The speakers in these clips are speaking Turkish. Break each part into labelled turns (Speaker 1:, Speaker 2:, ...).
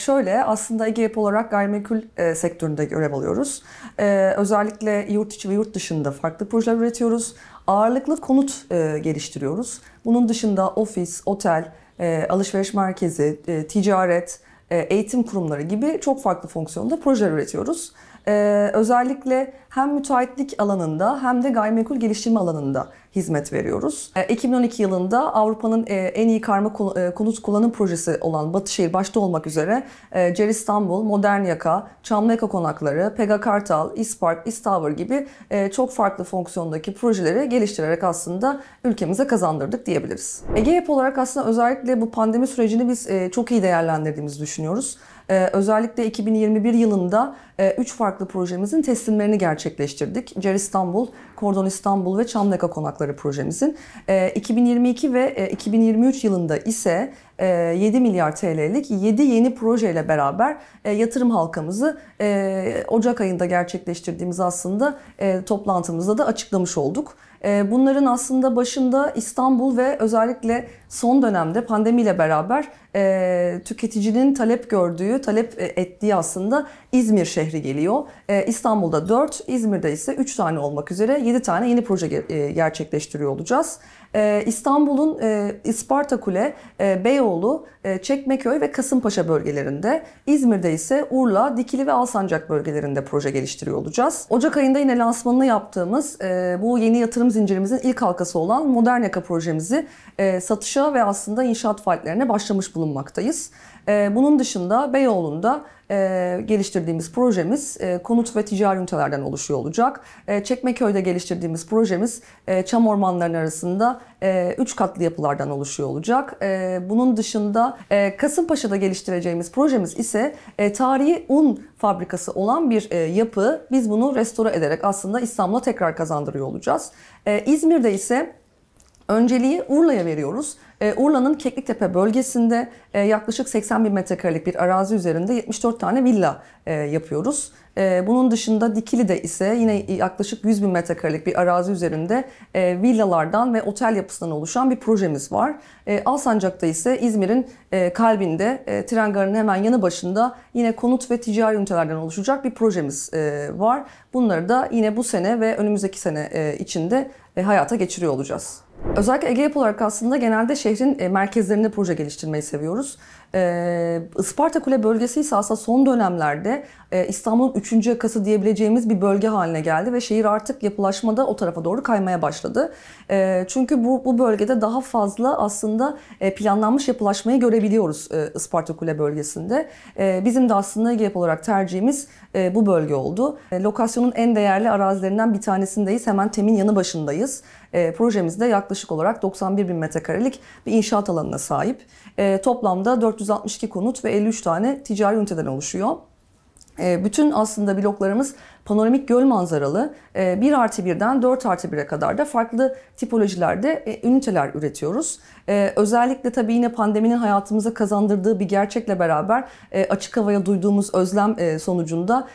Speaker 1: Şöyle aslında EGEP olarak gayrimenkul e, sektöründe görev alıyoruz. E, özellikle yurt içi ve yurt dışında farklı projeler üretiyoruz. Ağırlıklı konut e, geliştiriyoruz. Bunun dışında ofis, otel, e, alışveriş merkezi, e, ticaret, e, eğitim kurumları gibi çok farklı fonksiyonda projeler üretiyoruz e, özellikle hem müteahhitlik alanında hem de gayrimenkul geliştirme alanında hizmet veriyoruz. E, ee, 2012 yılında Avrupa'nın e, en iyi karma e, konut kullanım projesi olan Batışehir başta olmak üzere e, Cer İstanbul, Modern Yaka, Çamlıyaka Konakları, Pega Kartal, İspark, İstavır gibi e, çok farklı fonksiyondaki projeleri geliştirerek aslında ülkemize kazandırdık diyebiliriz. Ege Hep olarak aslında özellikle bu pandemi sürecini biz e, çok iyi değerlendirdiğimizi düşünüyoruz. Ee, özellikle 2021 yılında 3 e, farklı projemizin teslimlerini gerçekleştirdik. Cer İstanbul, Kordon İstanbul ve Çamlaka Konakları projemizin. 2022 ee, ve 2023 e, yılında ise 7 e, milyar TL'lik 7 yeni projeyle beraber yatırım halkamızı Ocak ayında gerçekleştirdiğimiz aslında toplantımızda da açıklamış olduk. Bunların aslında başında İstanbul ve özellikle son dönemde pandemiyle beraber e, tüketicinin talep gördüğü, talep e, ettiği aslında İzmir şehri geliyor. E, İstanbul'da 4, İzmir'de ise 3 tane olmak üzere 7 tane yeni proje e, gerçekleştiriyor olacağız. E, İstanbul'un e, Isparta Kule, e, Beyoğlu, e, Çekmeköy ve Kasımpaşa bölgelerinde, İzmir'de ise Urla, Dikili ve Alsancak bölgelerinde proje geliştiriyor olacağız. Ocak ayında yine lansmanını yaptığımız e, bu yeni yatırım zincirimizin ilk halkası olan Moderneka projemizi e, satışa inşa ve aslında inşaat faaliyetlerine başlamış bulunmaktayız. Ee, bunun dışında Beyoğlu'nda e, geliştirdiğimiz projemiz e, konut ve ticari ünitelerden oluşuyor olacak. E, Çekmeköy'de geliştirdiğimiz projemiz çam ormanlarının arasında 3 katlı yapılardan oluşuyor olacak. Bunun dışında Kasımpaşa'da geliştireceğimiz projemiz ise tarihi un fabrikası olan bir yapı. Biz bunu restore ederek aslında İstanbul'a tekrar kazandırıyor olacağız. İzmir'de ise Önceliği Urla'ya veriyoruz. Ee, Urla'nın Kekliktepe bölgesinde e, yaklaşık 80 bin metrekarelik bir arazi üzerinde 74 tane villa e, yapıyoruz. E, bunun dışında Dikili'de ise yine yaklaşık 100 bin metrekarelik bir arazi üzerinde villalardan ve otel yapısından oluşan bir projemiz var. Alsancak'ta ise İzmir'in kalbinde tren garının hemen yanı başında yine konut ve ticari ünitelerden oluşacak bir projemiz var. Bunları da yine bu sene ve önümüzdeki sene içinde hayata geçiriyor olacağız. Özellikle Ege Yapı olarak aslında genelde şehrin e, merkezlerinde proje geliştirmeyi seviyoruz. E, Isparta Kule bölgesi ise aslında son dönemlerde e, İstanbul'un üçüncü yakası diyebileceğimiz bir bölge haline geldi ve şehir artık yapılaşmada o tarafa doğru kaymaya başladı. Çünkü bu, bu bölgede daha fazla aslında planlanmış yapılaşmayı görebiliyoruz Isparta Kule bölgesinde. Bizim de aslında Ege Yapı olarak tercihimiz bu bölge oldu. Lokasyonun en değerli arazilerinden bir tanesindeyiz. Hemen Temin yanı başındayız. E, projemizde yaklaşık olarak 91 bin metrekarelik bir inşaat alanına sahip. E, toplamda 462 konut ve 53 tane ticari üniteden oluşuyor. E, bütün aslında bloklarımız panoramik göl manzaralı. 1 e, artı 1'den 4 artı 1'e kadar da farklı tipolojilerde e, üniteler üretiyoruz. Özellikle tabii yine pandeminin hayatımıza kazandırdığı bir gerçekle beraber açık havaya duyduğumuz özlem sonucunda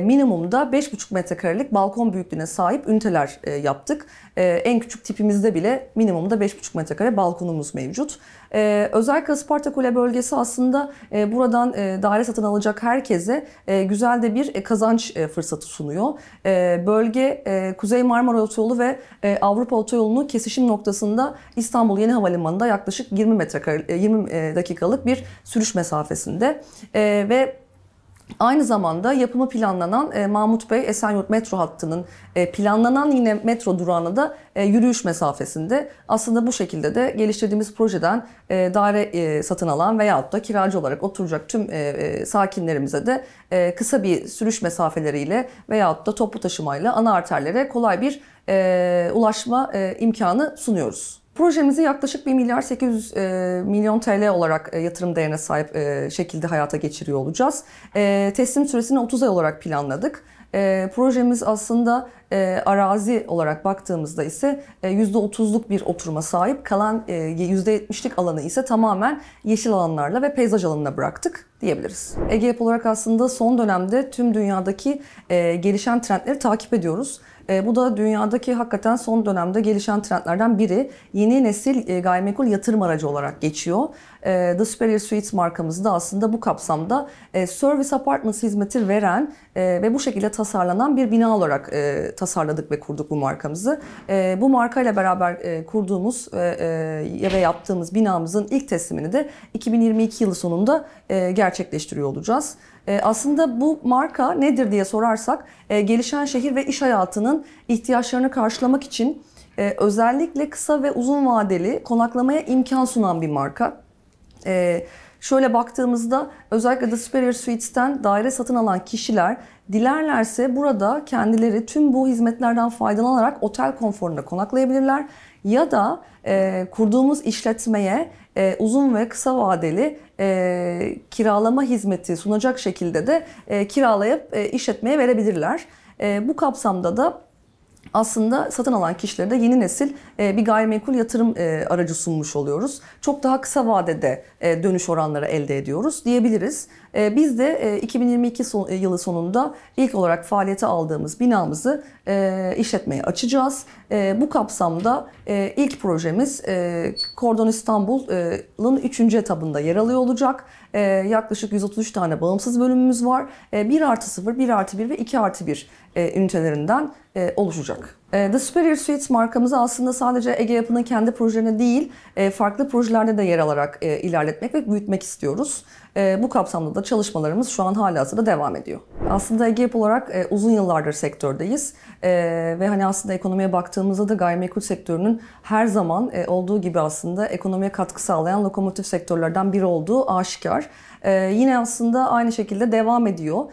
Speaker 1: minimumda 5,5 metrekarelik balkon büyüklüğüne sahip üniteler yaptık. Ee, en küçük tipimizde bile minimumda 5,5 metrekare balkonumuz mevcut. Ee, özellikle özellikle Kule bölgesi aslında e, buradan e, daire satın alacak herkese e, güzel de bir e, kazanç fırsatı sunuyor. Ee, bölge Kuzey Marmara Otoyolu ve Avrupa Otoyolu'nun kesişim noktasında İstanbul Yeni Havalimanı'nda yaklaşık 20 metrekare 20 dakikalık bir sürüş mesafesinde ve Aynı zamanda yapımı planlanan e, Mahmut Bey Esenyurt metro hattının e, planlanan yine metro durağına da e, yürüyüş mesafesinde aslında bu şekilde de geliştirdiğimiz projeden e, daire satın alan veyahut da kiracı olarak oturacak tüm sakinlerimize de kısa bir sürüş mesafeleriyle veyahut da toplu taşımayla ana arterlere kolay bir ulaşma imkanı sunuyoruz. Projemizi yaklaşık 1 milyar 800 e, milyon TL olarak e, yatırım değerine sahip e, şekilde hayata geçiriyor olacağız. E, teslim süresini 30 ay olarak planladık. E, projemiz aslında e, arazi olarak baktığımızda ise e, %30'luk bir oturuma sahip. Kalan e, %70'lik alanı ise tamamen yeşil alanlarla ve peyzaj alanına bıraktık diyebiliriz. Ege olarak aslında son dönemde tüm dünyadaki e, gelişen trendleri takip ediyoruz. E, bu da dünyadaki hakikaten son dönemde gelişen trendlerden biri. Yeni nesil e, gayrimenkul yatırım aracı olarak geçiyor. E, The Superior Suites markamız da aslında bu kapsamda e, service apartments hizmeti veren ve bu şekilde tasarlanan bir bina olarak tasarladık ve kurduk bu markamızı. bu markayla beraber kurduğumuz ve yaptığımız binamızın ilk teslimini de 2022 yılı sonunda gerçekleştiriyor olacağız. Ee, aslında bu marka nedir diye sorarsak e, gelişen şehir ve iş hayatının ihtiyaçlarını karşılamak için e, özellikle kısa ve uzun vadeli konaklamaya imkan sunan bir marka. E, şöyle baktığımızda özellikle The Superior Suites'ten daire satın alan kişiler dilerlerse burada kendileri tüm bu hizmetlerden faydalanarak otel konforunda konaklayabilirler ya da kurduğumuz işletmeye e, uzun ve kısa vadeli e, kiralama hizmeti sunacak şekilde de e, kiralayıp e, işletmeye verebilirler. E, bu kapsamda da aslında satın alan kişilere de yeni nesil e, bir gayrimenkul yatırım e, aracı sunmuş oluyoruz. Çok daha kısa vadede e, dönüş oranları elde ediyoruz diyebiliriz. Biz de 2022 yılı sonunda ilk olarak faaliyete aldığımız binamızı e, işletmeye açacağız. E, bu kapsamda e, ilk projemiz e, Kordon İstanbul'un e, 3. etabında yer alıyor olacak. E, yaklaşık 133 tane bağımsız bölümümüz var. E, 1 artı 0, 1 artı 1 ve 2 artı 1 e, ünitelerinden e, oluşacak. Ee, The Superior Suites markamızı aslında sadece Ege Yapı'nın kendi projelerine değil, e, farklı projelerde de yer alarak e, ilerletmek ve büyütmek istiyoruz. E, bu kapsamda da çalışmalarımız şu an hala hazırda devam ediyor. Aslında Ege Yapı olarak uzun yıllardır sektördeyiz ve hani aslında ekonomiye baktığımızda da gayrimenkul sektörünün her zaman olduğu gibi aslında ekonomiye katkı sağlayan lokomotif sektörlerden biri olduğu aşikar. Yine aslında aynı şekilde devam ediyor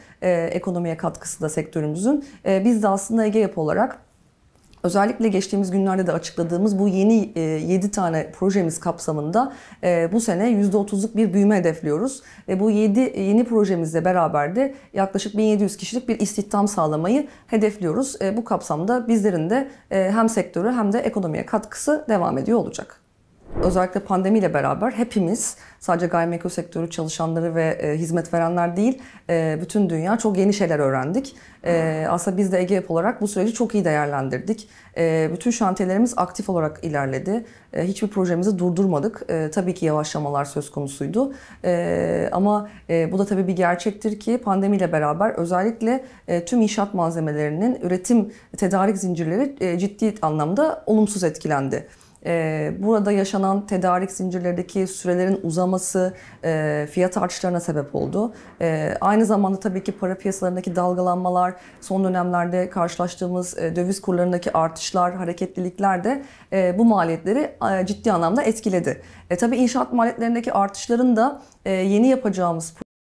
Speaker 1: ekonomiye katkısı da sektörümüzün. Biz de aslında Ege Yapı olarak Özellikle geçtiğimiz günlerde de açıkladığımız bu yeni 7 e, tane projemiz kapsamında e, bu sene %30'luk bir büyüme hedefliyoruz. Ve bu 7 e, yeni projemizle beraber de yaklaşık 1700 kişilik bir istihdam sağlamayı hedefliyoruz. Bu kapsamda bizlerin de hem sektörü hem de ekonomiye katkısı devam ediyor olacak özellikle pandemiyle beraber hepimiz sadece gayrimenkul sektörü çalışanları ve e, hizmet verenler değil e, bütün dünya çok yeni şeyler öğrendik. E, aslında biz de EGEP olarak bu süreci çok iyi değerlendirdik. E, bütün şantiyelerimiz aktif olarak ilerledi. E, hiçbir projemizi durdurmadık. E, tabii ki yavaşlamalar söz konusuydu. E, ama e, bu da tabii bir gerçektir ki pandemiyle beraber özellikle e, tüm inşaat malzemelerinin üretim tedarik zincirleri e, ciddi anlamda olumsuz etkilendi. Ee, burada yaşanan tedarik zincirlerdeki sürelerin uzaması e, fiyat artışlarına sebep oldu. Ee, aynı zamanda tabii ki para piyasalarındaki dalgalanmalar, son dönemlerde karşılaştığımız e, döviz kurlarındaki artışlar, hareketlilikler de e, bu maliyetleri ciddi anlamda etkiledi. tabii inşaat maliyetlerindeki artışların da yeni yapacağımız